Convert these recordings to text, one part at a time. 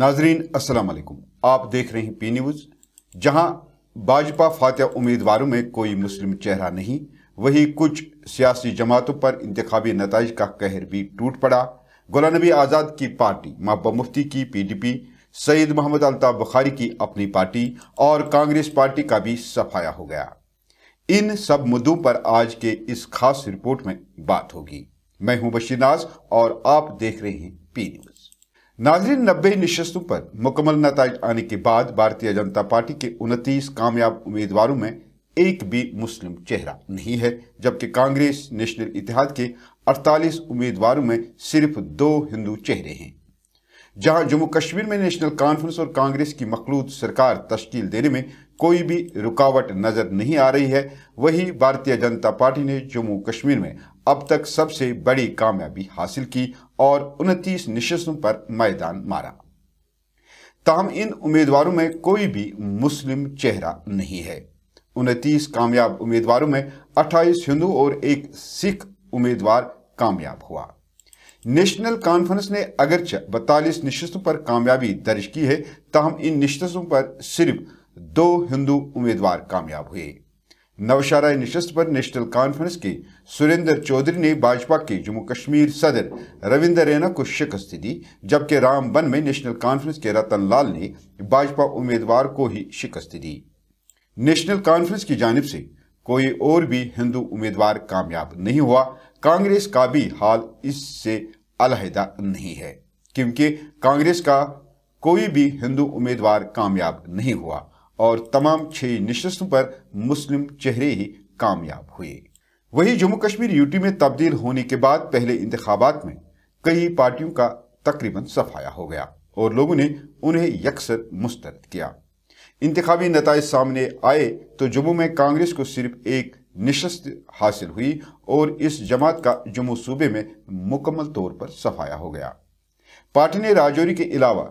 नाजरीन अस्सलाम वालेकुम आप देख रहे हैं पी न्यूज़ जहां भाजपा फातह उम्मीदवारों में कोई मुस्लिम चेहरा नहीं वही कुछ सियासी जमातों पर इंतबी नतज का कहर भी टूट पड़ा गुलाम नबी आज़ाद की पार्टी महबा मुफ्ती की P D P Sayeed Mohammad Altaf Bukhari की अपनी पार्टी और कांग्रेस पार्टी का भी सफाया हो गया इन सब मुद्दों पर आज के इस खास रिपोर्ट में बात होगी मैं हूं बशीनास नाज और आप देख रहे हैं पी न्यूज़ नाजरीन नब्बे नशस्तों पर मुकम्मल नतज आने के बाद भारतीय जनता पार्टी के उनतीस कामयाब उम्मीदवारों में एक भी मुस्लिम चेहरा नहीं है जबकि कांग्रेस नेशनल इतिहाद के 48 उम्मीदवारों में सिर्फ दो हिंदू चेहरे हैं जहां जम्मू कश्मीर में नेशनल कॉन्फ्रेंस और कांग्रेस की मखलूत सरकार तश्कील देने में कोई भी रुकावट नज़र नहीं आ रही है वही भारतीय जनता पार्टी ने जम्मू कश्मीर में अब तक सबसे बड़ी कामयाबी हासिल की और उनतीस निशस्तों पर मैदान मारा ताम इन उम्मीदवारों में कोई भी मुस्लिम चेहरा नहीं है उनतीस कामयाब उम्मीदवारों में अट्ठाईस हिंदू और एक सिख उम्मीदवार कामयाब हुआ नेशनल कॉन्फ्रेंस ने अगरच बतालीस निश्चितों पर कामयाबी दर्ज की है ताहम इन निश्चितों पर सिर्फ दो हिंदू उम्मीदवार कामयाब हुए नवशारा नशस्त पर नेशनल कॉन्फ्रेंस की सुरेंद्र चौधरी ने भाजपा के जम्मू कश्मीर सदर रविंदर रैना को शिकस्त दी जबकि रामबन में नेशनल कॉन्फ्रेंस के रतन लाल ने भाजपा उम्मीदवार को ही शिकस्त दी नेशनल कॉन्फ्रेंस की जानब से कोई और भी हिंदू उम्मीदवार कामयाब नहीं हुआ कांग्रेस का भी हाल इससे अलहदा नहीं है क्योंकि कांग्रेस का कोई भी हिंदू उम्मीदवार कामयाब नहीं हुआ और तमाम छह नशस्तों पर मुस्लिम चेहरे ही कामयाब हुए वही जम्मू कश्मीर यूटी में तब्दील होने के बाद पहले इंतबात में कई पार्टियों का तकरीबन सफाया हो गया और लोगों ने उन्हें यकसर मुस्तरद किया इंतबी नतज सामने आए तो जम्मू में कांग्रेस को सिर्फ एक नशस्त हासिल हुई और इस जमात का जम्मू सूबे में मुकम्मल तौर पर सफाया हो गया पार्टी ने राजौरी के अलावा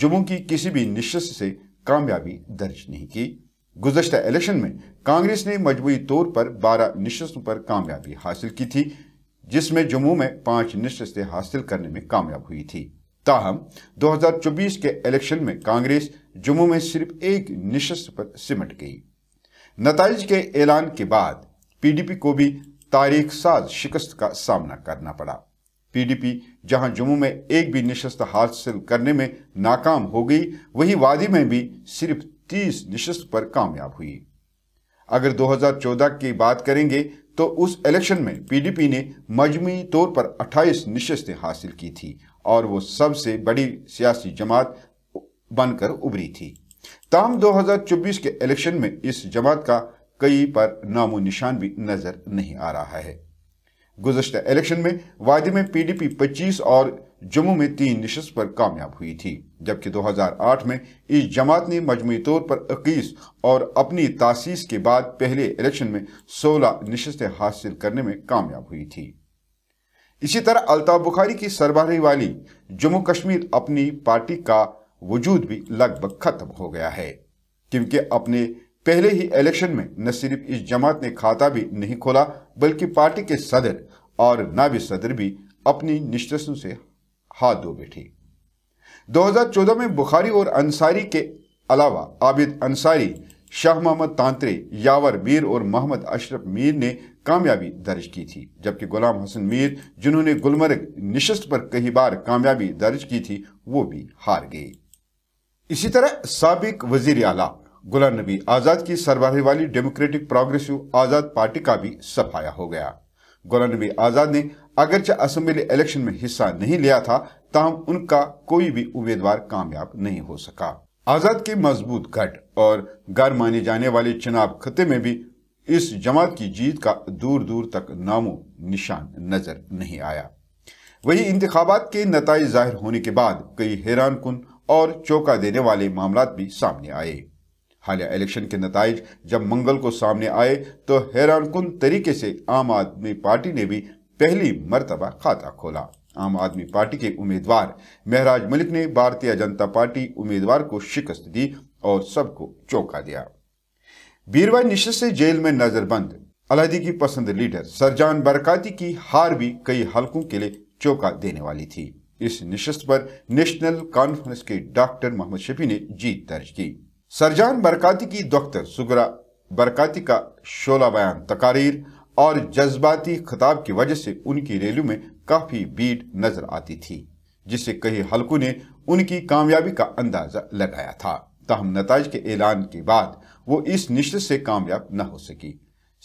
जम्मू की किसी भी नशस्त से कामयाबी दर्ज नहीं की गुजशत इलेक्शन में कांग्रेस ने मजबूरी तौर पर बारह नशस्तों पर कामयाबी हासिल की थी जिसमें जम्मू में पांच नशस्तें हासिल करने में कामयाब हुई थी ताहम 2024 के इलेक्शन में कांग्रेस जम्मू में सिर्फ एक नशस्त पर सिमट गई नतज के ऐलान के बाद पीडीपी को भी तारीख साज शिकस्त का सामना करना पड़ा पीडीपी जहां जम्मू में एक भी निशस्त हासिल करने में नाकाम हो गई वहीं वादी में भी सिर्फ 30 निशस्त पर कामयाब हुई अगर 2014 की बात करेंगे तो उस इलेक्शन में पीडीपी ने मजमू तौर पर 28 निशस्तें हासिल की थी और वो सबसे बड़ी सियासी जमात बनकर उभरी थी ताम 2024 के इलेक्शन में इस जमात का कई पर नामो निशान भी नजर नहीं आ रहा है गुजशत इलेक्शन में वादे में पीडीपी 25 और जम्मू में तीन नशस्त पर कामयाब हुई थी जबकि 2008 में इस जमात ने मजमू तौर पर इक्कीस और अपनी तासीस के बाद पहले इलेक्शन में 16 नशस्तें हासिल करने में कामयाब हुई थी इसी तरह अल्ताफ बुखारी की सरबराही वाली जम्मू कश्मीर अपनी पार्टी का वजूद भी लगभग खत्म हो गया है क्योंकि अपने पहले ही इलेक्शन में न सिर्फ इस जमात ने खाता भी नहीं खोला बल्कि पार्टी के सदर और नायब सदर भी अपनी निष्ठसों से हाथ धो बैठे 2014 में बुखारी और अंसारी के अलावा आबिद अंसारी शाह मोहम्मद तांत्रे यावर मीर और मोहम्मद अशरफ मीर ने कामयाबी दर्ज की थी जबकि गुलाम हसन मीर जिन्होंने गुलमर्ग निशस्त पर कई बार कामयाबी दर्ज की थी वो भी हार गए इसी तरह सबक वजीर आला गुलाम नबी आज़ाद की सरबाही वाली डेमोक्रेटिक प्रोग्रेसिव आज़ाद पार्टी का भी सफाया हो गया गुलाम नबी आज़ाद ने अगरचे असम्बली इलेक्शन में हिस्सा नहीं लिया था तहम उनका कोई भी उम्मीदवार कामयाब नहीं हो सका आज़ाद के मजबूत घट और गर माने जाने वाले चुनाव खत्े में भी इस जमात की जीत का दूर दूर तक नामो निशान नजर नहीं आया वही इंतबात के नतज जाहिर होने के बाद कई हैरान कन और चौका देने वाले मामला भी सामने आए हालिया इलेक्शन के नतज जब मंगल को सामने आए तो हैरान कन तरीके से आम आदमी पार्टी ने भी पहली मरतबा खाता खोला आम आदमी पार्टी के उम्मीदवार महराज मलिक ने भारतीय जनता पार्टी उम्मीदवार को शिकस्त दी और सबको चौंका दिया बीरवा निश्चित से जेल में नजरबंद अलहदी की पसंद लीडर सरजान बरकाती की हार भी कई हलकों के लिए चौंका देने वाली थी इस निशस्त पर नेशनल कॉन्फ्रेंस के डॉक्टर मोहम्मद शफी ने जीत दर्ज की सरजान बरकाती की दफ्तर सुगरा बरकती का शोला बयान तकारीर और जज्बाती खिताब की वजह से उनकी रैली में काफ़ी भीड़ नज़र आती थी जिससे कई हलकों ने उनकी कामयाबी का अंदाज़ा लगाया था तहम नतज के ऐलान के बाद वो इस नशस्त से कामयाब न हो सकी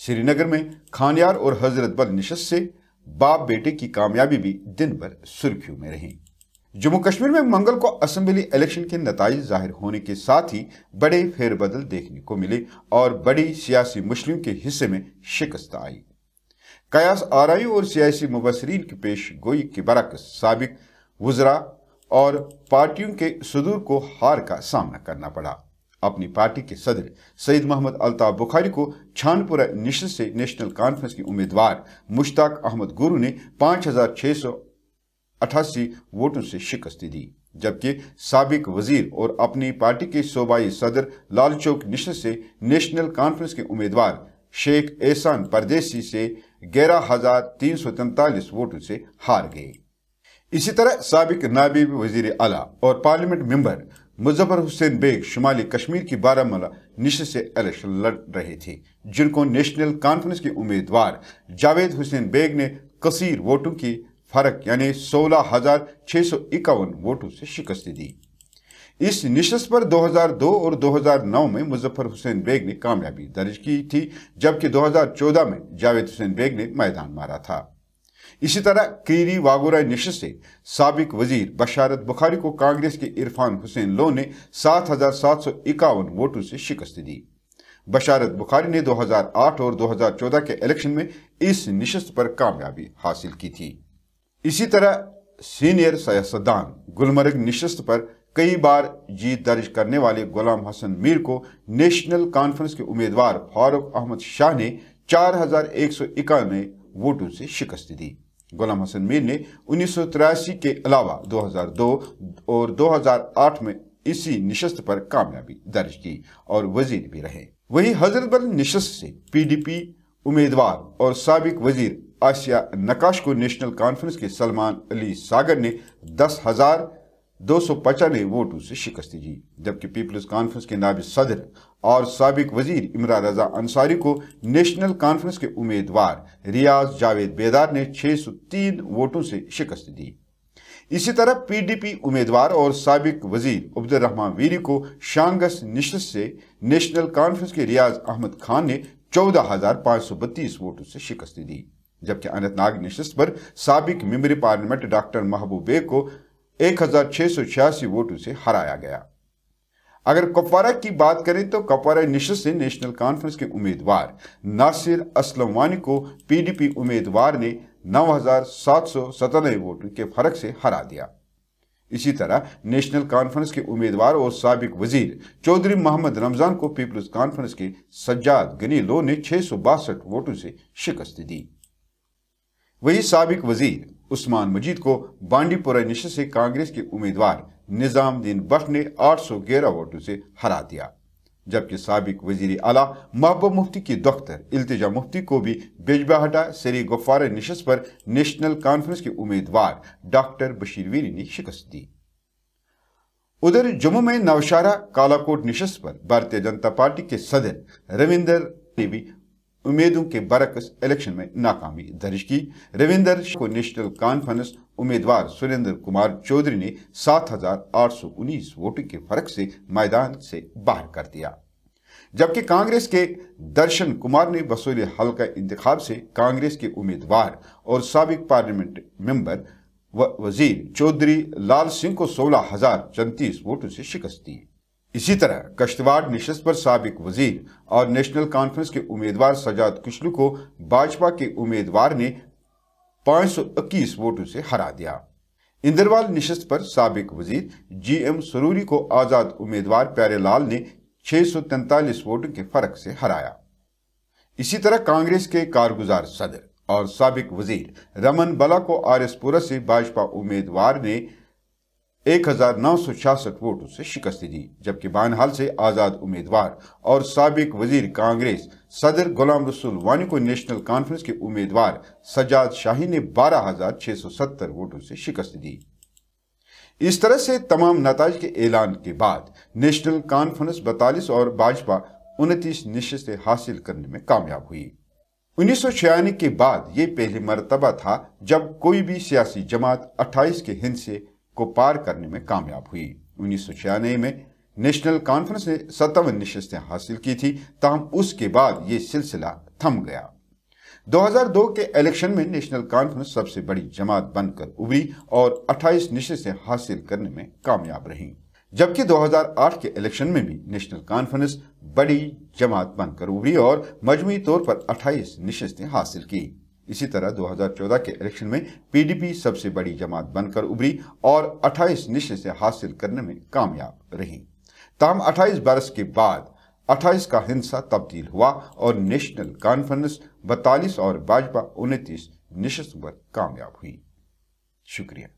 श्रीनगर में खानियार और हजरतबल नशस्त से बाप बेटे की कामयाबी भी दिन भर सुर्खियों में रही जम्मू कश्मीर में मंगल को असेंबली इलेक्शन के नतज जाहिर होने के साथ ही बड़े फेरबदल देखने को मिले और बड़ी सियासी मुस्लिम के हिस्से में शिकस्त आई कयास आरई और सियासी मुबसरीन की पेश गोई के बरक्स सबक वजरा और पार्टियों के सदूर को हार का सामना करना पड़ा अपनी पार्टी के सदर सईद मोहम्मद अल्ताफ बुखारी को छानपुरा निश्चित से नेशनल कॉन्फ्रेंस के उम्मीदवार मुश्ताक अहमद गुरु ने पाँच हजार छः सौ अठासी वोटों से शिकस्त दी जबकि सबक वजीर और अपनी पार्टी के सूबाई सदर लाल चौक से नेशनल कॉन्फ्रेंस के उम्मीदवार शेख एहसान परदेसी से ग्यारह हजार तीन सौ तैतालीस वोटों से हार गए इसी तरह सबक नायब वजीर अला और पार्लियामेंट मेंबर मुजफ्फर हुसैन बेग शुमाली कश्मीर की बारामूला निश्र से इलेक्शन लड़ रहे थे जिनको नेशनल कॉन्फ्रेंस के उम्मीदवार जावेद हुसैन बेग ने कसीर वोटों की फरक यानी सोलह हजार छह सौ इक्यावन वोटों से शिकस्त दी इस निशस्त पर 2002 और 2009 में मुजफ्फर हुसैन बेग ने कामयाबी दर्ज की थी जबकि 2014 में जावेद हुसैन बेग ने मैदान मारा था इसी तरह कीरी वागुरा निशस्त से सबक वजीर बशारत बुखारी को कांग्रेस के इरफान हुसैन लो ने सात हजार सात सौ इक्यावन वोटों से शिकस्त दी बशारत बुखारी ने 2008 और 2014 के इलेक्शन में इस निशस्त पर कामयाबी हासिल की थी इसी तरह सीनियर सियासतदान गुलमर्ग निशस्त पर कई बार जीत दर्ज करने वाले गुलाम हसन मीर को नेशनल कॉन्फ्रेंस के उम्मीदवार फारूक अहमद शाह ने चार हजार एक सौ इक्यानवे वोटों से शिकस्त दी गुलाम हसन मीर ने उन्नीस के अलावा 2002 और 2008 में इसी निशस्त पर कामयाबी दर्ज की और वजीर भी रहे वही हजरतबल निशस्त से पीडीपी उम्मीदवार और सबक वजीर आसिया नकाश को नेशनल कॉन्फ्रेंस के सलमान अली सागर ने दस हज़ार दो सौ पचानवे वोटों से शिकस्त दी जबकि पीपल्स कॉन्फ्रेंस के नाब सदर और सबक वजीर इमरान रजा अंसारी को नेशनल कॉन्फ्रेंस के उम्मीदवार रियाज जावेद बेदार ने 603 वोटों से शिकस्त दी इसी तरह पीडीपी उम्मीदवार और सबक वजीर अब्दुलरहमान वीरी को शांगस निश्चित से नेशनल कॉन्फ्रेंस के रियाज अहमद खान ने चौदह हजार पाँच सौ बत्तीस वोटों से शिकस्त दी जबकि अनंतनाग नशस्त पर सबक मेम्बरी पार्लियामेंट डॉक्टर महबूब बेग को एक हज़ार छह सौ छियासी वोटों से हराया गया अगर कुपवारा की बात करें तो कुपवारा नशस्त ने नेशनल कॉन्फ्रेंस के उम्मीदवार नासिर असलम वानी को पीडीपी उम्मीदवार ने नौ हज़ार सात सौ सतानवे वोटों के फर्क से हरा दिया इसी तरह नेशनल कॉन्फ्रेंस के उम्मीदवार और सबक वजीर चौधरी मोहम्मद रमजान को पीपल्स कॉन्फ्रेंस के सज्जाद गनी लो ने छह सौ बासठ वोटों से शिकस्त दी वही सबक वजीर उस्मान मजीद को बांडीपुरा निशे से कांग्रेस के उम्मीदवार निज़ामुद्दीन बट ने आठ सौ ग्यारह वोटों से हरा दिया जबकि सबक वजीर अला महबूब मुफ्ती की दख्तर इल्तजा मुफ्ती को भी बेजबाहटा सरी गफार नशस्त पर नेशनल कॉन्फ्रेंस के उम्मीदवार डॉक्टर बशीर वीरी ने शिकस्त दी उधर जम्मू में नवशारा कालाकोट नशस्त पर भारतीय जनता पार्टी के सदर रविंदर ने भी उम्मीदों के बरकस इलेक्शन में नाकामी दर्ज की रविंदर को नेशनल कॉन्फ्रेंस उम्मीदवार सुरेंद्र कुमार चौधरी ने 7,819 वोटों के फर्क से मैदान से बाहर कर दिया जबकि कांग्रेस के दर्शन कुमार ने बसोली हल्का इंतखाब से कांग्रेस के उम्मीदवार और सबक पार्लियामेंट मेंबर व वजीर चौधरी लाल सिंह को सोलह हजार वोटों से शिकस्त दी इसी तरह कश्तवाड़ निशस्त पर सबक वजीर और नेशनल कॉन्फ्रेंस के उम्मीदवार सजाद कुशलू को भाजपा के उम्मीदवार ने 521 वोटों से हरा दिया इंदरवाल निशस्त पर सबक वजीर जी एम सरूरी को आज़ाद उम्मीदवार प्यारेलाल ने छह वोटों के फर्क से हराया इसी तरह कांग्रेस के कारगुजार सदर और सबक वजीर रमन बला को आर से भाजपा उम्मीदवार ने एक हजार नौ सौ छियासठ वोटों से शिकस्त दी जबकि बानहाल से आज़ाद उम्मीदवार और सबक वजीर कांग्रेस सदर गुलाम रसूल वानी को नेशनल कॉन्फ्रेंस के उम्मीदवार सजाद शाही ने बारह हजार छः सौ सत्तर वोटों से शिकस्त दी इस तरह से तमाम नतज के ऐलान के बाद नेशनल कॉन्फ्रेंस बतालीस और भाजपा उनतीस निश्चित हासिल करने में कामयाब हुई उन्नीस सौ छियानवे के बाद ये पहली मरतबा था जब कोई भी सियासी जमात अट्ठाईस के हिंद से को पार करने में कामयाब हुई उन्नीस में नेशनल कॉन्फ्रेंस ने सत्तावन नशस्तें हासिल की थी ताहम उसके बाद ये सिलसिला थम गया 2002 के इलेक्शन में नेशनल कॉन्फ्रेंस सबसे बड़ी जमात बनकर उभरी और 28 नशस्तें हासिल करने में कामयाब रही जबकि 2008 के इलेक्शन में भी नेशनल कॉन्फ्रेंस बड़ी जमात बनकर उभरी और मजमू तौर पर 28 नशस्तें हासिल की इसी तरह 2014 के इलेक्शन में पीडीपी सबसे बड़ी जमात बनकर उभरी और 28 निश्चय से हासिल करने में कामयाब रही तमाम 28 बरस के बाद 28 का हिंसा तब्दील हुआ और नेशनल कॉन्फ्रेंस बतालीस और भाजपा उनतीस निशस्त पर कामयाब हुई शुक्रिया